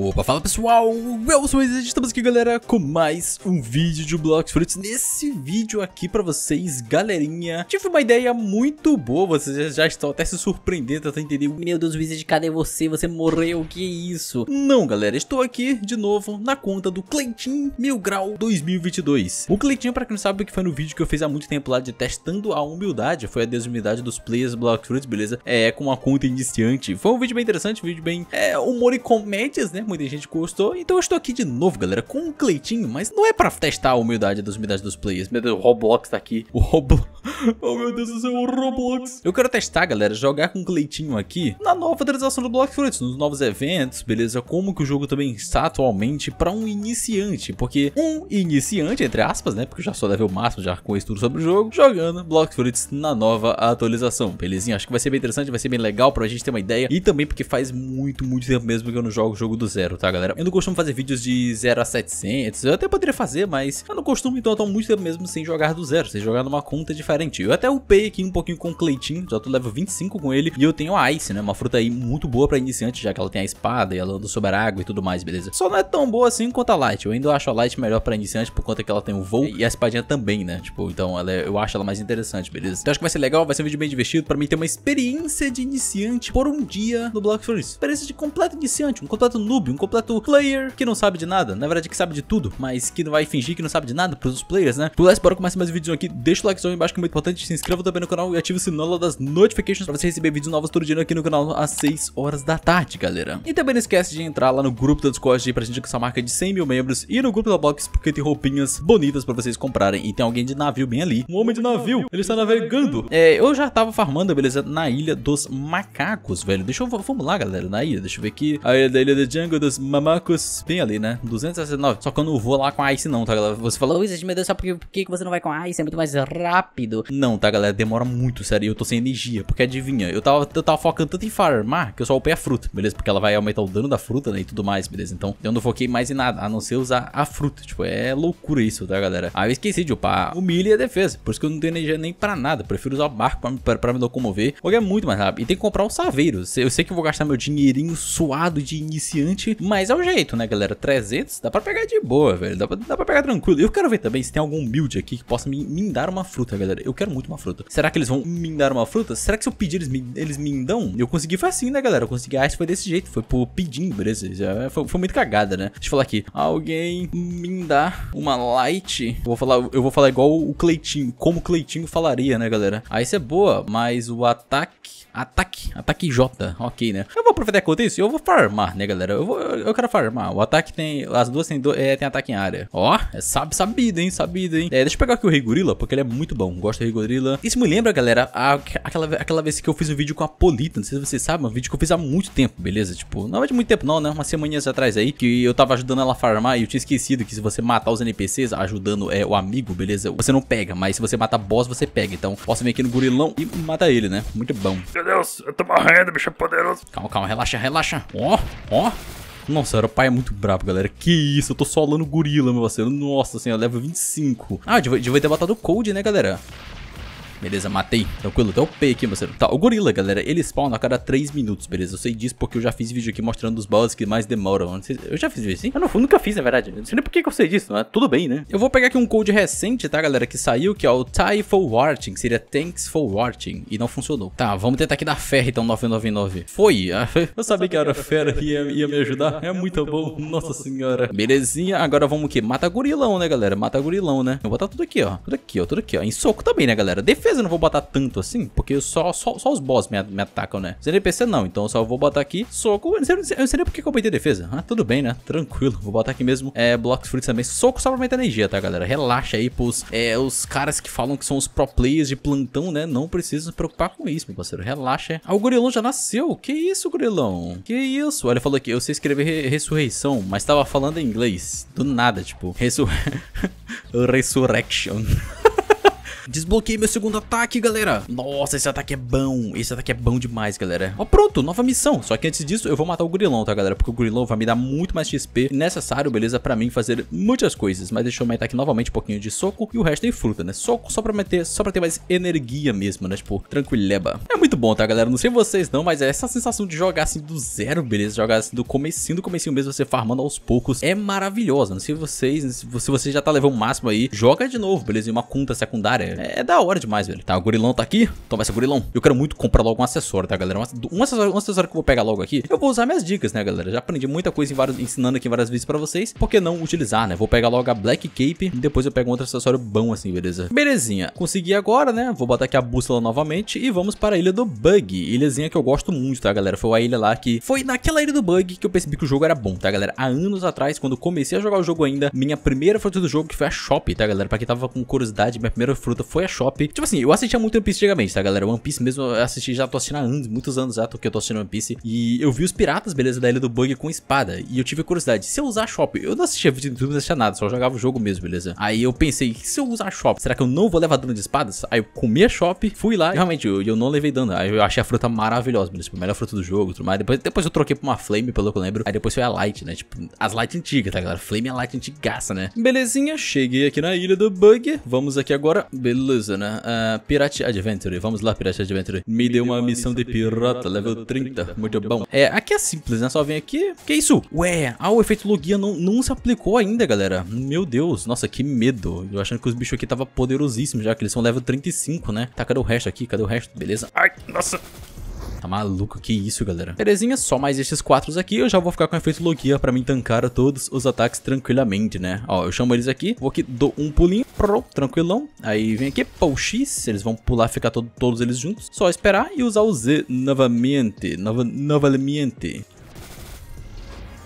Opa, fala pessoal, eu sou o Exit, estamos aqui galera com mais um vídeo de Blox Fruits Nesse vídeo aqui pra vocês, galerinha, tive uma ideia muito boa, vocês já estão até se surpreendendo, até entender Meu Deus, Wizard, cadê você? Você morreu, que isso? Não galera, estou aqui de novo na conta do Cleitinho Mil Grau 2022 O Cleitinho, pra quem não sabe, que foi no vídeo que eu fiz há muito tempo lá de testando a humildade Foi a desumildade dos players Blox Fruits, beleza? É, com uma conta iniciante Foi um vídeo bem interessante, um vídeo bem, é, humor e comédias, né? muita gente gostou, então eu estou aqui de novo, galera, com um Cleitinho, mas não é pra testar a humildade das humildades dos players. Meu Deus, o Roblox tá aqui. O Roblox... Oh, meu Deus do céu, o Roblox. Eu quero testar, galera, jogar com o Cleitinho aqui na nova atualização do Block Fruits, nos novos eventos, beleza? Como que o jogo também está atualmente para um iniciante, porque um iniciante, entre aspas, né, porque eu já sou level máximo, já conheço tudo sobre o jogo, jogando Block Fruits na nova atualização, belezinha? Acho que vai ser bem interessante, vai ser bem legal para a gente ter uma ideia e também porque faz muito, muito tempo mesmo que eu não jogo o jogo do zero, tá galera? Eu não costumo fazer vídeos de 0 a 700, eu até poderia fazer, mas eu não costumo, então eu tô muito tempo mesmo sem jogar do zero, sem jogar numa conta diferente. Eu até upei aqui um pouquinho com o Cleitinho, já tô level 25 com ele, e eu tenho a Ice, né, uma fruta aí muito boa pra iniciante, já que ela tem a espada e ela anda sobre a água e tudo mais, beleza? Só não é tão boa assim quanto a Light, eu ainda acho a Light melhor pra iniciante por conta que ela tem o voo e a espadinha também, né? Tipo, então ela é, eu acho ela mais interessante, beleza? Então acho que vai ser legal, vai ser um vídeo bem divertido pra mim ter uma experiência de iniciante por um dia no Block Freeze. Experiência de completo iniciante, um completo noob noob, um completo player que não sabe de nada. Na verdade, que sabe de tudo, mas que não vai fingir que não sabe de nada pros outros players, né? Por lá, bora começar mais vídeos aqui. Deixa o likezão embaixo que é muito importante. Se inscreva também no canal e ative o sinal das notificações pra você receber vídeos novos todo dia aqui no canal às 6 horas da tarde, galera. E também não esquece de entrar lá no grupo da Discord pra gente com essa marca de 100 mil membros e no grupo da Box porque tem roupinhas bonitas pra vocês comprarem. E tem alguém de navio bem ali. Um homem de navio. Ele está navegando. É, eu já tava farmando, beleza? Na ilha dos macacos, velho. Deixa eu... Vamos lá, galera, na ilha. Deixa eu ver aqui. A ilha da ilha de Jungle dos mamacos bem ali, né? 269. Só que eu não vou lá com a Ice não, tá, galera? Você falou, Luiz, meu Deus, só porque, por que você não vai com a Ice? É muito mais rápido. Não, tá, galera? Demora muito, sério. Eu tô sem energia, porque adivinha? Eu tava, eu tava focando tanto em farmar que eu só upei a fruta, beleza? Porque ela vai aumentar o dano da fruta, né? E tudo mais, beleza? Então, eu não foquei mais em nada, a não ser usar a fruta. Tipo, é loucura isso, tá, galera? Aí ah, eu esqueci de upar o milho e a defesa. Por isso que eu não tenho energia nem pra nada. Prefiro usar o barco pra, pra, pra me locomover, porque é muito mais rápido. E tem que comprar o saveiro. Eu sei que eu vou gastar meu dinheirinho suado de iniciante mas é o jeito, né, galera? 300 dá pra pegar de boa, velho. Dá pra, dá pra pegar tranquilo. Eu quero ver também se tem algum build aqui que possa me, me dar uma fruta, galera. Eu quero muito uma fruta. Será que eles vão me dar uma fruta? Será que se eu pedir eles me, eles me dão? Eu consegui, foi assim, né, galera? Eu consegui a ah, foi desse jeito. Foi por pedindo, beleza? Já, é, foi, foi, muito cagada, né? Deixa eu falar aqui. Alguém me dá uma light. Eu vou falar, eu vou falar igual o Cleitinho, como o Cleitinho falaria, né, galera? Aí ah, isso é boa, mas o ataque Ataque, ataque J, ok, né? Eu vou aproveitar enquanto isso eu vou farmar, né, galera? Eu, vou, eu quero farmar. O ataque tem, as duas tem, do, é, tem ataque em área. Ó, é sabido, hein, sabido, hein? É, deixa eu pegar aqui o Rei Gorila, porque ele é muito bom, gosto do Rei Gorila. Isso me lembra, galera, a, aquela, aquela vez que eu fiz um vídeo com a Polita, não sei se vocês sabem, é um vídeo que eu fiz há muito tempo, beleza? Tipo, não é de muito tempo não, né? Umas semaninhas atrás aí, que eu tava ajudando ela a farmar e eu tinha esquecido que se você matar os NPCs ajudando é, o amigo, beleza? Você não pega, mas se você matar boss, você pega. Então, posso vir aqui no gorilão e matar ele, né? Muito bom. Deus, eu tô morrendo, bicho poderoso. Calma, calma, relaxa, relaxa. Ó, ó. Nossa, o pai é muito brabo, galera. Que isso, eu tô solando gorila, meu parceiro. Nossa senhora, leva 25. Ah, devia, devia ter botado o Cold, né, galera? Beleza, matei. Tranquilo, até P aqui, parceiro. Tá, o gorila, galera, ele spawna a cada 3 minutos, beleza? Eu sei disso porque eu já fiz vídeo aqui mostrando os boss que mais demoram. Eu já fiz vídeo assim? Eu não, nunca fiz, na verdade. Não sei nem por que eu sei disso, mas tudo bem, né? Eu vou pegar aqui um code recente, tá, galera, que saiu, que é o Tie for Watching. Seria Thanks for Watching. E não funcionou. Tá, vamos tentar aqui dar ferro, então, 999. Foi. Eu sabia que era fera e ia, ia me ajudar. É muito bom. Nossa senhora. Belezinha. Agora vamos o quê? Mata gorilão, né, galera? Mata gorilão, né? Eu vou botar tudo aqui, ó. Tudo aqui, ó. Tudo aqui, ó. Em soco também, né, galera? Defesa defesa eu não vou botar tanto assim, porque só, só, só os boss me, me atacam, né? Os NPC não, então eu só vou botar aqui soco. Eu não sei, eu não sei nem porque que eu botei defesa. Ah, tudo bem, né? Tranquilo. Vou botar aqui mesmo é, Blocks Fruits também. Soco só pra aumentar energia, tá, galera? Relaxa aí pros é, os caras que falam que são os pro players de plantão, né? Não precisa se preocupar com isso, meu parceiro. Relaxa. Ah, o gorilão já nasceu. Que isso, gorilão? Que isso? Olha, falou aqui, eu sei escrever re ressurreição, mas tava falando em inglês. Do nada, tipo, resur... Resurrection. Desbloqueei meu segundo ataque, galera. Nossa, esse ataque é bom. Esse ataque é bom demais, galera. Ó, pronto, nova missão. Só que antes disso, eu vou matar o gorilão, tá, galera? Porque o gorilão vai me dar muito mais XP necessário, beleza? Pra mim fazer muitas coisas. Mas deixa eu aumentar aqui novamente um pouquinho de soco e o resto em fruta, né? Soco só pra meter, só pra ter mais energia mesmo, né? Tipo, tranquileba. É muito bom, tá, galera? Não sei vocês não, mas essa sensação de jogar assim do zero, beleza? Jogar assim do comecinho, do comecinho mesmo, você farmando aos poucos. É maravilhosa. Não sei vocês, se você já tá levando o máximo aí, joga de novo, beleza? Em uma conta secundária, é, é, da hora demais, velho. Tá, o gorilão tá aqui. Toma então esse gorilão. Eu quero muito comprar logo um acessório, tá, galera? Um acessório, um acessório que eu vou pegar logo aqui. Eu vou usar minhas dicas, né, galera? Já aprendi muita coisa vários, ensinando aqui várias vezes pra vocês. Por que não utilizar, né? Vou pegar logo a Black Cape e depois eu pego um outro acessório bom assim, beleza? Belezinha. Consegui agora, né? Vou botar aqui a bússola novamente e vamos para a Ilha do Bug. Ilhazinha que eu gosto muito, tá, galera? Foi a ilha lá que... Foi naquela Ilha do Bug que eu percebi que o jogo era bom, tá, galera? Há anos atrás, quando comecei a jogar o jogo ainda, minha primeira fruta do jogo que foi a Shop, tá, galera? Pra quem tava com curiosidade, minha primeira fruta foi a shop. Tipo assim, eu assistia muito One Piece antigamente, tá, galera? One Piece mesmo eu assisti, já tô assistindo há anos, muitos anos já que eu tô assistindo One Piece. E eu vi os piratas, beleza, da Ilha do Bug com espada. E eu tive curiosidade, se eu usar shop, eu não assistia vídeo YouTube, não assistia nada, só jogava o jogo mesmo, beleza? Aí eu pensei, se eu usar shop, será que eu não vou levar dano de espadas? Aí eu comi a shop, fui lá, e realmente, eu, eu não levei dano. Aí eu achei a fruta maravilhosa, beleza? Tipo, a melhor fruta do jogo, tudo mais. Depois, depois eu troquei pra uma flame, pelo que eu lembro. Aí depois foi a light, né? Tipo, as light antigas, tá, galera? Flame é light antigaça, né? Belezinha, cheguei aqui na Ilha do Bug. Vamos aqui agora, beleza? beleza, né? Uh, ah, Pirate Adventure, vamos lá, Pirate Adventure. Me deu uma missão de pirata, level 30, muito bom. É, aqui é simples, né? Só vem aqui. Que isso? Ué, ah, o efeito logia não, não se aplicou ainda, galera. Meu Deus, nossa, que medo. Eu achando que os bichos aqui tava poderosíssimos já, que eles são level 35, né? Tá, cadê o resto aqui? Cadê o resto? Beleza. Ai, nossa. Tá maluco? Que isso, galera. Terezinha, só mais esses quatro aqui. Eu já vou ficar com efeito Logia pra mim tancar todos os ataques tranquilamente, né? Ó, eu chamo eles aqui. Vou aqui, dou um pulinho. Pro, tranquilão. Aí vem aqui, pau X. Eles vão pular, ficar todo, todos eles juntos. Só esperar e usar o Z novamente. Nova, novamente.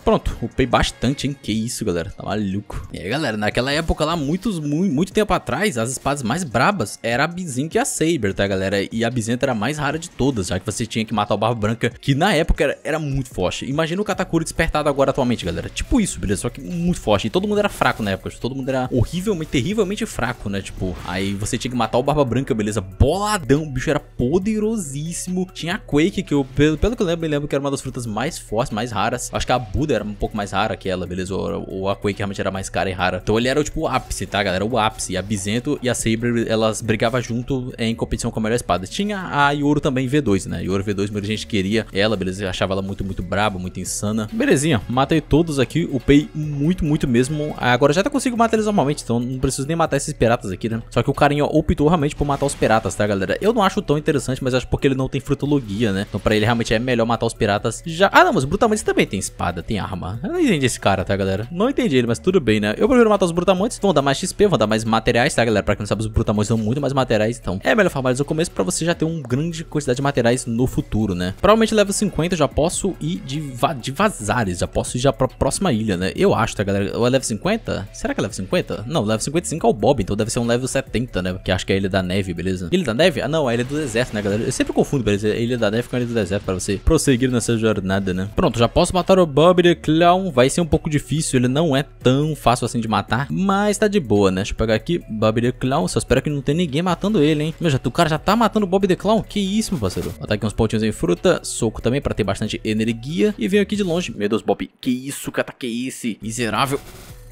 Pronto, upei bastante, hein? Que isso, galera. Tá maluco. E aí, galera, naquela época lá, muitos, muito, muito tempo atrás, as espadas mais brabas era a Bizinha e a Saber, tá, galera? E a Bizinha era a mais rara de todas, já que você tinha que matar o Barba Branca, que na época era, era muito forte. Imagina o Katakuri despertado agora atualmente, galera. Tipo isso, beleza? Só que muito forte. E todo mundo era fraco na época. Todo mundo era horrivelmente, terrivelmente fraco, né? Tipo, aí você tinha que matar o Barba Branca, beleza? Boladão. O bicho era poderosíssimo. Tinha a Quake, que eu, pelo, pelo que eu lembro, me lembro que era uma das frutas mais fortes, mais raras. Acho que a Buda era um pouco mais rara que ela, beleza? Ou, ou a Quake realmente era mais cara e rara. Então ele era tipo o ápice, tá, galera? O ápice. A Bizento e a Saber, elas brigavam junto em competição com a melhor espada. Tinha a Yoro também V2, né? Yoro V2, muita gente queria ela, beleza? Eu achava ela muito, muito braba, muito insana. Belezinha, matei todos aqui. Upei muito, muito mesmo. Agora já até consigo matar eles normalmente, então não preciso nem matar esses piratas aqui, né? Só que o carinha optou realmente por matar os piratas, tá, galera? Eu não acho tão interessante, mas acho porque ele não tem frutologia, né? Então pra ele realmente é melhor matar os piratas já... Ah, não, mas o também tem espada, tem arma. Eu não entendi esse cara, tá, galera? Não entendi ele, mas tudo bem, né? Eu prefiro matar os brutamontes. Vão dar mais XP, vão dar mais materiais, tá, galera? Pra quem não sabe, os brutamontes são muito mais materiais, então é melhor farmar eles no começo pra você já ter uma grande quantidade de materiais no futuro, né? Provavelmente level 50 eu já posso ir de, va de vazares, já posso ir já pra próxima ilha, né? Eu acho, tá, galera? Ou é level 50? Será que é level 50? Não, level 55 é o Bob, então deve ser um level 70, né? Que acho que é a Ilha da Neve, beleza? Ilha da Neve? Ah, não, é a Ilha do Deserto, né, galera? Eu sempre confundo, beleza? Ilha da Neve com a Ilha do Deserto pra você prosseguir nessa jornada, né? Pronto, já posso matar o Bob Clown vai ser um pouco difícil, ele não é tão fácil assim de matar, mas tá de boa, né? Deixa eu pegar aqui, Bob the Clown, só espero que não tenha ninguém matando ele, hein? Meu, já, o cara já tá matando o Bob the Clown, que isso, meu parceiro? Ó, aqui uns pontinhos em fruta, soco também pra ter bastante energia, e venho aqui de longe, meu Deus, Bob, que isso, cara, tá que esse, miserável.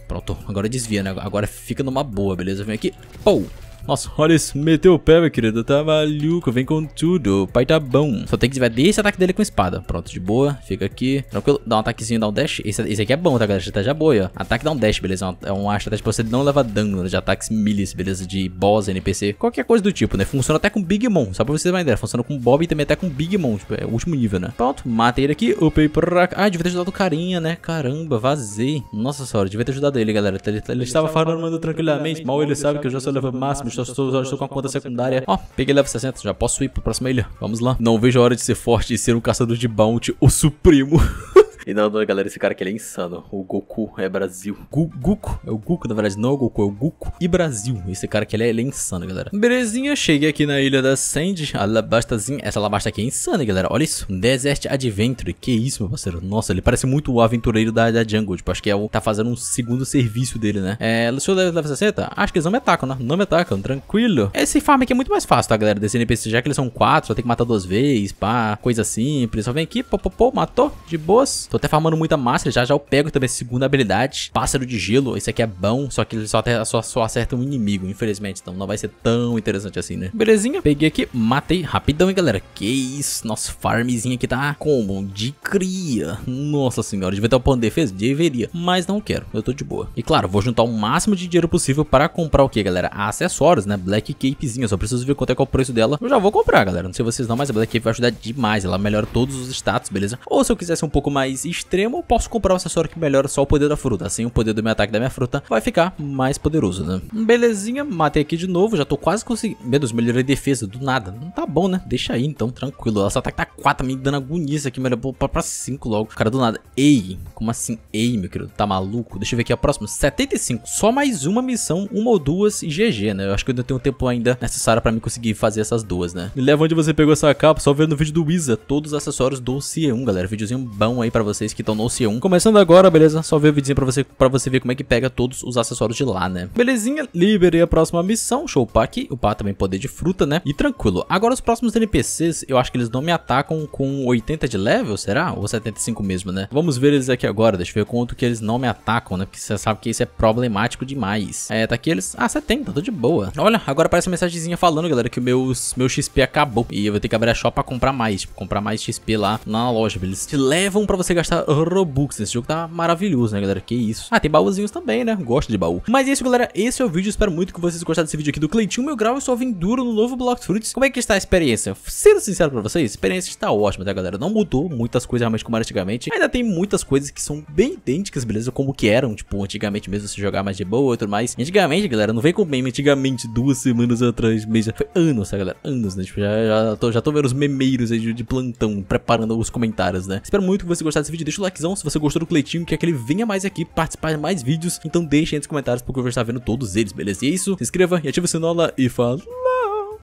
Pronto, agora desvia, né? Agora fica numa boa, beleza? Vem aqui, pou, nossa, olha isso. Meteu o pé, meu querido. Tá maluco. Vem com tudo. O pai tá bom. Só tem que tiver desse ataque dele com espada. Pronto, de boa. Fica aqui. Tranquilo. Dá um ataquezinho, dá um dash. Esse, esse aqui é bom, tá, galera? Estratégia tá boa, ó. Ataque dá um dash, beleza? É uma é até pra você não levar dano né, de ataques milis, beleza? De boss, NPC. Qualquer coisa do tipo, né? Funciona até com Big Mom. Só pra vocês ter uma ideia. Funciona com Bob e também até com Big Mom. Tipo, é o último nível, né? Pronto. Matei ele aqui. Upei pra cá. Ah, devia ter ajudado o carinha, né? Caramba, vazei. Nossa senhora. Devia ter ajudado ele, galera. Ele, ele, ele estava falando tranquilamente. Mal ele sabe que eu já sou level máximo já estou, estou com a conta secundária. Ó, peguei level 60, já posso ir para a próxima ilha. Vamos lá. Não vejo a hora de ser forte e ser um caçador de bounty, o supremo. E não, não, galera, esse cara aqui ele é insano. O Goku é Brasil. Gu Goku. É o Goku, na verdade, não é o Goku, é o Goku e Brasil. Esse cara aqui ele é, ele é insano, galera. Belezinha, cheguei aqui na ilha da Sandy. Alabastazinha. Essa alabasta aqui é insana, galera. Olha isso. Desert Adventure. Que isso, meu parceiro. Nossa, ele parece muito o aventureiro da, da Jungle. Tipo, acho que é o, tá fazendo um segundo serviço dele, né? É, o senhor leva 60? Acho que eles não me atacam, né? Não me atacam, tranquilo. Esse farm aqui é muito mais fácil, tá, galera? Desse NPC, já que eles são quatro, só tem que matar duas vezes, pá, coisa simples. Só vem aqui, pô, pô, pô, matou, de boas. Tô até farmando muita massa, já já eu pego também a segunda habilidade. Pássaro de gelo, esse aqui é bom, só que ele só, só, só acerta um inimigo, infelizmente. Então não vai ser tão interessante assim, né? Belezinha, peguei aqui, matei rapidão, hein, galera. Que isso, nosso farmzinho aqui tá como de cria. Nossa senhora, devia ter o um plano de defesa? Deveria, mas não quero, eu tô de boa. E claro, vou juntar o máximo de dinheiro possível para comprar o que, galera? Acessórios, né? Black Capezinha, só preciso ver quanto é que é o preço dela. Eu já vou comprar, galera, não sei vocês não, mas a Black Cape vai ajudar demais. Ela melhora todos os status, beleza? Ou se eu quisesse um pouco mais mais extremo, eu posso comprar um acessório que melhora só o poder da fruta. Assim, o poder do meu ataque da minha fruta vai ficar mais poderoso, né? Belezinha, matei aqui de novo, já tô quase conseguindo. Meu Deus, melhorei defesa do nada. Não tá bom, né? Deixa aí então, tranquilo. Nosso ataque tá 4, me dando agonia isso aqui, melhor pra 5 logo. Cara, do nada. Ei, como assim? Ei, meu querido, tá maluco? Deixa eu ver aqui a próxima. 75. Só mais uma missão, uma ou duas e GG, né? Eu acho que eu ainda tenho tempo ainda necessário pra mim conseguir fazer essas duas, né? Me leva onde você pegou essa capa, só vendo o vídeo do Isa. Todos os acessórios do CE1, galera. Videozinho bom aí pra você vocês que estão no C1. Começando agora, beleza? Só ver o videozinho pra você, pra você ver como é que pega todos os acessórios de lá, né? Belezinha, liberei a próxima missão, show upar aqui, upar também poder de fruta, né? E tranquilo. Agora os próximos NPCs, eu acho que eles não me atacam com 80 de level, será? Ou 75 mesmo, né? Vamos ver eles aqui agora, deixa eu ver quanto que eles não me atacam, né? Porque você sabe que isso é problemático demais. É, tá aqui eles... Ah, 70, tô de boa. Olha, agora aparece uma mensagenzinha falando, galera, que o meu, meu XP acabou. E eu vou ter que abrir a shop pra comprar mais, tipo, comprar mais XP lá na loja. Eles te levam pra você gastar Robux nesse jogo, tá maravilhoso, né, galera? Que isso. Ah, tem baúzinhos também, né? Gosto de baú. Mas é isso, galera. Esse é o vídeo. Espero muito que vocês gostaram desse vídeo aqui do Cleitinho Meu Grau e sua duro no novo Block Fruits. Como é que está a experiência? Sendo sincero pra vocês, a experiência está ótima, tá, galera? Não mudou muitas coisas realmente como era antigamente. Ainda tem muitas coisas que são bem idênticas, beleza? Como que eram, tipo, antigamente mesmo, se jogar mais de boa e tudo mais. Antigamente, galera, não vem com meme antigamente, duas semanas atrás, mesmo Foi anos, tá, galera? Anos, né? Tipo, já, já, tô, já tô vendo os memeiros aí de, de plantão, preparando os comentários, né? Espero muito que vocês gostaram desse esse vídeo, deixa o likezão se você gostou do Cleitinho, quer que ele venha mais aqui, participar de mais vídeos, então deixa aí nos comentários porque eu vou estar vendo todos eles, beleza? E é isso, se inscreva e ativa o sinola e fala...